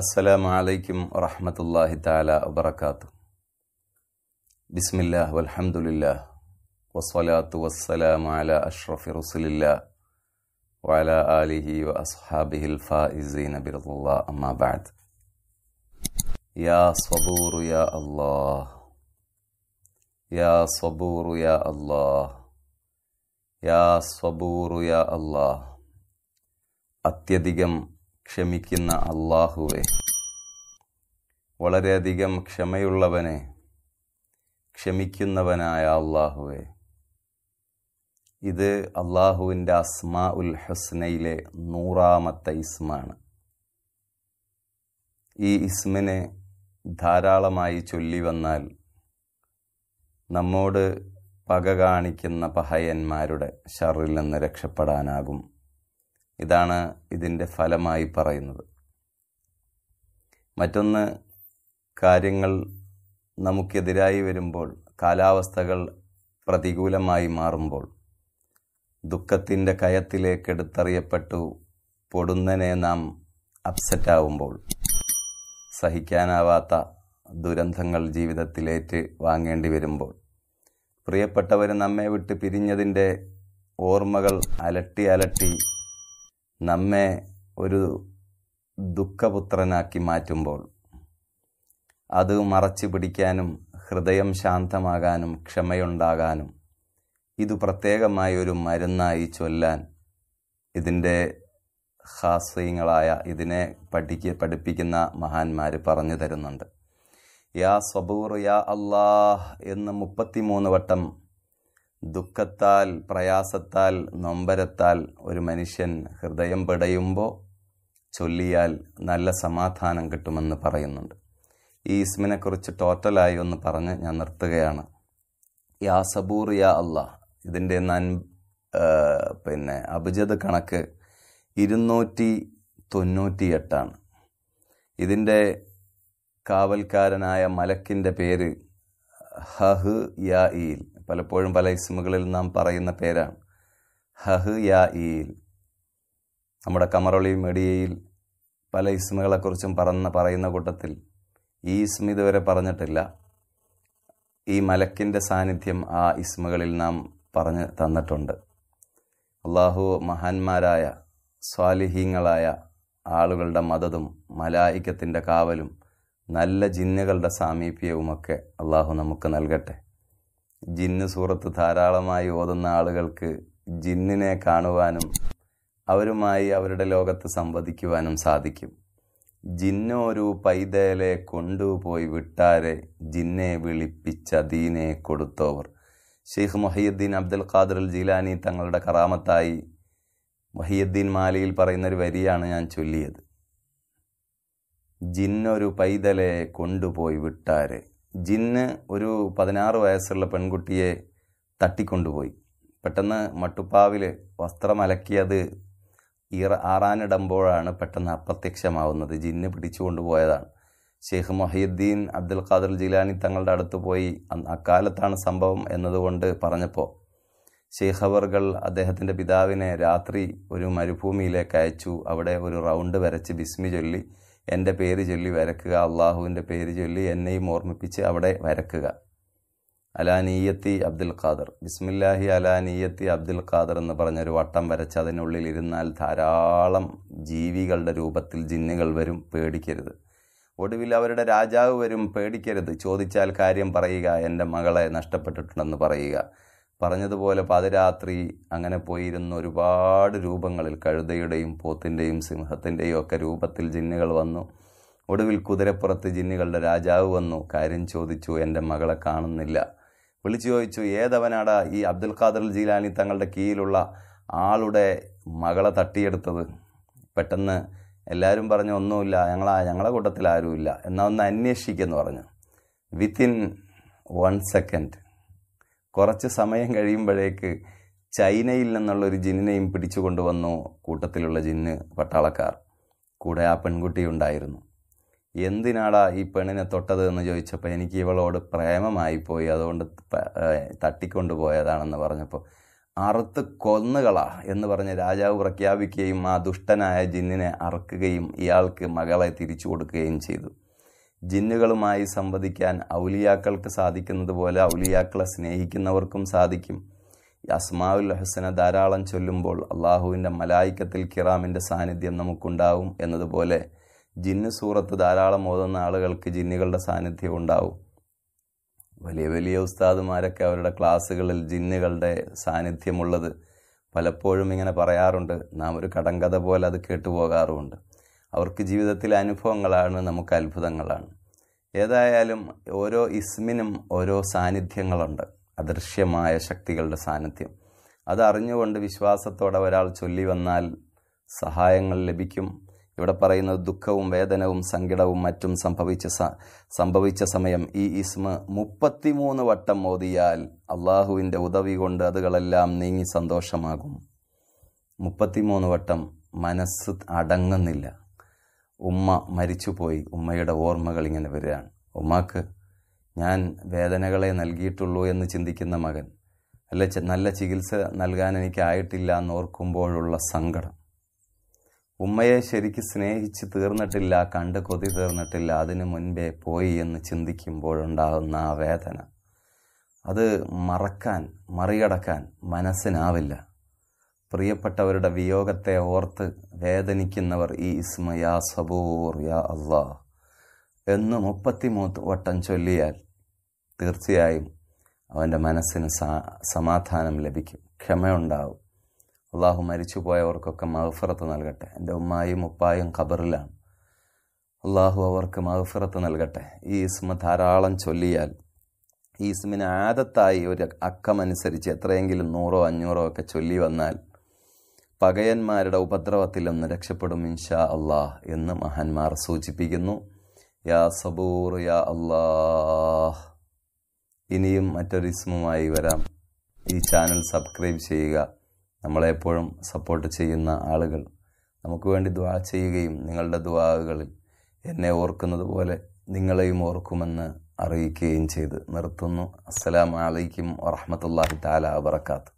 അസ്സലാമു അലൈക്കും വറഹമത്തല്ലാഹി താല വബർക്കാത്തു ബിസ്മില്ലാഹ് വൽഹമുല്ലാ വസ്വലാത്തു വസ്സലാമു അല അഷ്റഫി റുസുലില്ലാ വഅല ആലിഹി വ അസ്ഹാബിഹിൽ ഫായിസീന ബിറുല്ലാ അമ്മാ ബഅദ് യാ സ്വബൂറു യാ അല്ലാഹ് യാ സ്വബൂറു യാ അല്ലാഹ് യാ സ്വബൂറു യാ അല്ലാഹ് അത്യധികം ക്ഷമിക്കുന്ന അള്ളാഹുവെ വളരെയധികം ക്ഷമയുള്ളവനെ ക്ഷമിക്കുന്നവനായ അള്ളാഹുവെ ഇത് അള്ളാഹുവിൻ്റെ അസ്മാ ഉൽ ഹസ്നയിലെ നൂറാമത്തെ ഇസ്മാണ് ഈ ഇസ്മിനെ ധാരാളമായി ചൊല്ലി വന്നാൽ നമ്മോട് പക കാണിക്കുന്ന പഹയന്മാരുടെ ഷറിൽ നിന്ന് രക്ഷപ്പെടാനാകും ഇതാണ് ഇതിൻ്റെ ഫലമായി പറയുന്നത് മറ്റൊന്ന് കാര്യങ്ങൾ നമുക്കെതിരായി വരുമ്പോൾ കാലാവസ്ഥകൾ പ്രതികൂലമായി മാറുമ്പോൾ ദുഃഖത്തിൻ്റെ കയത്തിലേക്ക് എടുത്തറിയപ്പെട്ടു പൊടുന്നനെ നാം അപ്സെറ്റാവുമ്പോൾ സഹിക്കാനാവാത്ത ദുരന്തങ്ങൾ ജീവിതത്തിലേറ്റ് വാങ്ങേണ്ടി വരുമ്പോൾ പ്രിയപ്പെട്ടവർ നമ്മെ വിട്ട് പിരിഞ്ഞതിൻ്റെ ഓർമ്മകൾ അലട്ടി അലട്ടി നമ്മെ ഒരു ദുഃഖപുത്രനാക്കി മാറ്റുമ്പോൾ അത് മറച്ചു പിടിക്കാനും ഹൃദയം ശാന്തമാകാനും ക്ഷമയുണ്ടാകാനും ഇത് പ്രത്യേകമായ ഒരു മരുന്നായി ചൊല്ലാൻ ഇതിൻ്റെ ഹാസ്യങ്ങളായ ഇതിനെ പഠിക്ക പഠിപ്പിക്കുന്ന മഹാന്മാർ പറഞ്ഞു തരുന്നുണ്ട് യാ സബൂർ യാ അള്ളാഹ് എന്ന് മൂന്ന് വട്ടം ദുഃഖത്താൽ പ്രയാസത്താൽ നൊമ്പരത്താൽ ഒരു മനുഷ്യൻ ഹൃദയം പിടയുമ്പോൾ ചൊല്ലിയാൽ നല്ല സമാധാനം കിട്ടുമെന്ന് പറയുന്നുണ്ട് ഈ ഇസ്മിനെക്കുറിച്ച് ടോട്ടലായി ഒന്ന് പറഞ്ഞ് ഞാൻ നിർത്തുകയാണ് യാ സബൂർ യാ അള്ളാഹ് ഇതിൻ്റെ നൻ പിന്നെ അഭിജത് കണക്ക് ഇരുന്നൂറ്റി തൊണ്ണൂറ്റിയെട്ടാണ് ഇതിൻ്റെ കാവൽക്കാരനായ മലക്കിൻ്റെ പേര് ഹഹ് യാ ഈൽ പലപ്പോഴും പല ഇസ്മുകളിൽ നാം പറയുന്ന പേരാണ് ഹഹ് യാ ഈൽ നമ്മുടെ കമറൊളി മെഡിയയിൽ പല ഇസ്മുകളെക്കുറിച്ചും പറന്ന് പറയുന്ന കൂട്ടത്തിൽ ഈ ഇസ്മ ഇതുവരെ പറഞ്ഞിട്ടില്ല ഈ മലക്കിൻ്റെ സാന്നിധ്യം ആ ഇസ്മുകളിൽ നാം പറഞ്ഞ് തന്നിട്ടുണ്ട് അള്ളാഹു മഹാന്മാരായ സ്വാലിഹീങ്ങളായ ആളുകളുടെ മതതും മലായിക്കത്തിൻ്റെ കാവലും നല്ല ജിന്നുകളുടെ സാമീപ്യവുമൊക്കെ അള്ളാഹു നമുക്ക് നൽകട്ടെ ജിന്ന് സൂറത്ത് ധാരാളമായി ഓതുന്ന ആളുകൾക്ക് ജിന്നിനെ കാണുവാനും അവരുമായി അവരുടെ ലോകത്ത് സംവദിക്കുവാനും സാധിക്കും ജിന്നൊരു പൈതലെ കൊണ്ടുപോയി വിട്ടാരെ ജിന്നെ ദീനെ കൊടുത്തോവർ ഷെയ്ഖ് മൊഹീദ്ദീൻ അബ്ദുൽ ഖാദർ അൽ ജീലാനി തങ്ങളുടെ കറാമത്തായി മൊഹീദ്ദീൻ മാലിയിൽ പറയുന്നൊരു വരിയാണ് ഞാൻ ചൊല്ലിയത് ജിന്നൊരു പൈതലെ കൊണ്ടുപോയി വിട്ടാരെ ജിന്ന് ഒരു പതിനാറ് വയസ്സുള്ള പെൺകുട്ടിയെ തട്ടിക്കൊണ്ടുപോയി പെട്ടെന്ന് മട്ടുപ്പാവിൽ വസ്ത്രമലക്കിയത് ഈറ ആറാനിടുമ്പോഴാണ് പെട്ടെന്ന് അപ്രത്യക്ഷമാവുന്നത് ജിന്ന് പിടിച്ചു കൊണ്ടുപോയതാണ് ഷെയ്ഖ് മൊഹീദ്ദീൻ അബ്ദുൽ ഖാദർ ജിലാനി തങ്ങളുടെ അടുത്ത് പോയി അക്കാലത്താണ് സംഭവം എന്നതുകൊണ്ട് പറഞ്ഞപ്പോൾ ഷെയ്ഖ് അവർകൾ അദ്ദേഹത്തിൻ്റെ പിതാവിനെ രാത്രി ഒരു മരുഭൂമിയിലേക്ക് അയച്ചു അവിടെ ഒരു റൗണ്ട് വരച്ച് ബിസ്മി ചൊല്ലി എൻ്റെ പേര് ചൊല്ലി വരക്കുക അള്ളാഹുവിൻ്റെ പേര് ചൊല്ലി എന്നെയും ഓർമ്മിപ്പിച്ച് അവിടെ വരക്കുക അലാനീയത്തി അബ്ദുൽ ഖാദർ ബിസ്മില്ലാഹി അലാനീയത്തി അബ്ദുൽ ഖാദർ എന്ന് പറഞ്ഞൊരു വട്ടം വരച്ച് അതിനുള്ളിൽ ഇരുന്നാൽ ധാരാളം ജീവികളുടെ രൂപത്തിൽ ജിന്നുകൾ വരും പേടിക്കരുത് ഒടുവിൽ അവരുടെ രാജാവ് വരും പേടിക്കരുത് ചോദിച്ചാൽ കാര്യം പറയുക എൻ്റെ മകളെ നഷ്ടപ്പെട്ടിട്ടുണ്ടെന്ന് പറയുക പറഞ്ഞതുപോലെ പാതിരാത്രി അങ്ങനെ പോയിരുന്ന ഒരുപാട് രൂപങ്ങളിൽ കഴുതയുടെയും പോത്തിൻ്റെയും സിംഹത്തിൻ്റെയും ഒക്കെ രൂപത്തിൽ ജിന്നുകൾ വന്നു ഒടുവിൽ കുതിരപ്പുറത്ത് ജിന്നുകളുടെ രാജാവ് വന്നു കാര്യം ചോദിച്ചു എൻ്റെ മകളെ കാണുന്നില്ല വിളിച്ചു ചോദിച്ചു ഏതവനാടാ ഈ അബ്ദുൽ ഖാദർ ജീലാനി തങ്ങളുടെ കീഴിലുള്ള ആളുടെ മകളെ തട്ടിയെടുത്തത് പെട്ടെന്ന് എല്ലാവരും പറഞ്ഞു ഒന്നുമില്ല ഞങ്ങളാ ഞങ്ങളുടെ കൂട്ടത്തിൽ ആരുമില്ല എന്നാൽ ഒന്ന് അന്വേഷിക്കുമെന്ന് പറഞ്ഞു വിത്തിൻ വൺ സെക്കൻഡ് കുറച്ച് സമയം കഴിയുമ്പോഴേക്ക് ചൈനയിൽ നിന്നുള്ള ഒരു ജിന്നിനെയും പിടിച്ചു കൊണ്ടുവന്നു കൂട്ടത്തിലുള്ള ജിന്ന് പട്ടാളക്കാർ കൂടെ ആ പെൺകുട്ടി ഉണ്ടായിരുന്നു എന്തിനാടാ ഈ പെണ്ണിനെ തൊട്ടത് എന്ന് ചോദിച്ചപ്പോൾ എനിക്ക് ഇവളോട് പ്രേമമായിപ്പോയി അതുകൊണ്ട് തട്ടിക്കൊണ്ടുപോയതാണെന്ന് പറഞ്ഞപ്പോൾ അറുത്ത് കൊന്നുകള എന്ന് പറഞ്ഞ് രാജാവ് പ്രഖ്യാപിക്കുകയും ആ ദുഷ്ടനായ ജിന്നിനെ അറുക്കുകയും ഇയാൾക്ക് മകളെ തിരിച്ചു കൊടുക്കുകയും ചെയ്തു ജിന്നുകളുമായി സംവദിക്കാൻ ഔലിയാക്കൾക്ക് സാധിക്കുന്നത് പോലെ ഔലിയാക്കളെ സ്നേഹിക്കുന്നവർക്കും സാധിക്കും അസ്മാവുൽ ഹസന ധാരാളം ചൊല്ലുമ്പോൾ അള്ളാഹുവിൻ്റെ മലായിക്കത്തിൽ കിറാമിൻ്റെ സാന്നിധ്യം നമുക്കുണ്ടാവും എന്നതുപോലെ ജിന്ന് സൂറത്ത് ധാരാളം ഓതുന്ന ആളുകൾക്ക് ജിന്നുകളുടെ സാന്നിധ്യം ഉണ്ടാവും വലിയ വലിയ ഉസ്താദുമാരൊക്കെ അവരുടെ ക്ലാസ്സുകളിൽ ജിന്നുകളുടെ സാന്നിധ്യമുള്ളത് പലപ്പോഴും ഇങ്ങനെ പറയാറുണ്ട് നാം ഒരു കടങ്കഥ പോലെ അത് കേട്ടുപോകാറുമുണ്ട് അവർക്ക് ജീവിതത്തിലെ അനുഭവങ്ങളാണ് നമുക്ക് അത്ഭുതങ്ങളാണ് ഏതായാലും ഓരോ ഇസ്മിനും ഓരോ സാന്നിധ്യങ്ങളുണ്ട് അദൃശ്യമായ ശക്തികളുടെ സാന്നിധ്യം അതറിഞ്ഞുകൊണ്ട് വിശ്വാസത്തോടെ ഒരാൾ ചൊല്ലി വന്നാൽ സഹായങ്ങൾ ലഭിക്കും ഇവിടെ പറയുന്നത് ദുഃഖവും വേദനവും സങ്കടവും മറ്റും സംഭവിച്ച സംഭവിച്ച സമയം ഈ ഇസ്മ മുപ്പത്തിമൂന്ന് വട്ടം ഓതിയാൽ അള്ളാഹുവിൻ്റെ ഉദവി കൊണ്ട് അതുകളെല്ലാം നീങ്ങി സന്തോഷമാകും മുപ്പത്തിമൂന്ന് വട്ടം മനസ്സ് അടങ്ങുന്നില്ല ഉമ്മ മരിച്ചുപോയി ഉമ്മയുടെ ഓർമ്മകൾ ഇങ്ങനെ വരികയാണ് ഉമ്മാക്ക് ഞാൻ വേദനകളെ നൽകിയിട്ടുള്ളൂ എന്ന് ചിന്തിക്കുന്ന മകൻ അല്ല നല്ല ചികിത്സ നൽകാൻ എനിക്കായിട്ടില്ല എന്ന് ഓർക്കുമ്പോഴുള്ള സങ്കടം ഉമ്മയെ ശരിക്ക് സ്നേഹിച്ച് തീർന്നിട്ടില്ല കണ്ട് കൊതി തീർന്നിട്ടില്ല അതിനു മുൻപേ പോയി എന്ന് ചിന്തിക്കുമ്പോഴുണ്ടാകുന്ന ആ വേദന അത് മറക്കാൻ മറികടക്കാൻ മനസ്സിനാവില്ല പ്രിയപ്പെട്ടവരുടെ വിയോഗത്തെ ഓർത്ത് വേദനിക്കുന്നവർ ഈ ഇസ്മ യാ സബൂർ യാ അള്ളാ എന്ന് മൂത്ത് വട്ടം ചൊല്ലിയാൽ തീർച്ചയായും അവൻ്റെ മനസ്സിന് സമാധാനം ലഭിക്കും ക്ഷമയുണ്ടാവും അള്ളാഹു മരിച്ചു പോയവർക്കൊക്കെ മഹഫിറത്ത് നൽകട്ടെ എൻ്റെ ഉമ്മായും ഉപ്പായും ഖബറിലാണ് അള്ളാഹു അവർക്ക് മഹഫിറത്ത് നൽകട്ടെ ഈ ഇസ്മ ധാരാളം ചൊല്ലിയാൽ ഈ ഇസ്മിന് ആദത്തായി ഒരു അക്കമനുസരിച്ച് എത്രയെങ്കിലും നൂറോ അഞ്ഞൂറോ ഒക്കെ ചൊല്ലി വന്നാൽ പകയന്മാരുടെ ഉപദ്രവത്തിൽ നിന്ന് രക്ഷപ്പെടും ഇൻഷാ അള്ളാഹ് എന്ന് മഹാന്മാർ സൂചിപ്പിക്കുന്നു യാ സബൂർ യാ അള്ളാഹ് ഇനിയും മറ്റൊരു ഇസ്മുമായി വരാം ഈ ചാനൽ സബ്സ്ക്രൈബ് ചെയ്യുക നമ്മളെപ്പോഴും സപ്പോർട്ട് ചെയ്യുന്ന ആളുകൾ നമുക്ക് വേണ്ടി ദ്വാ ചെയ്യുകയും നിങ്ങളുടെ ദ്വാകളിൽ എന്നെ ഓർക്കുന്നത് പോലെ നിങ്ങളെയും ഓർക്കുമെന്ന് അറിയിക്കുകയും ചെയ്ത് നിർത്തുന്നു അസ്സലാമലൈക്കും വറഹമത്തല്ലാഹി താല വബർക്കാത്ത്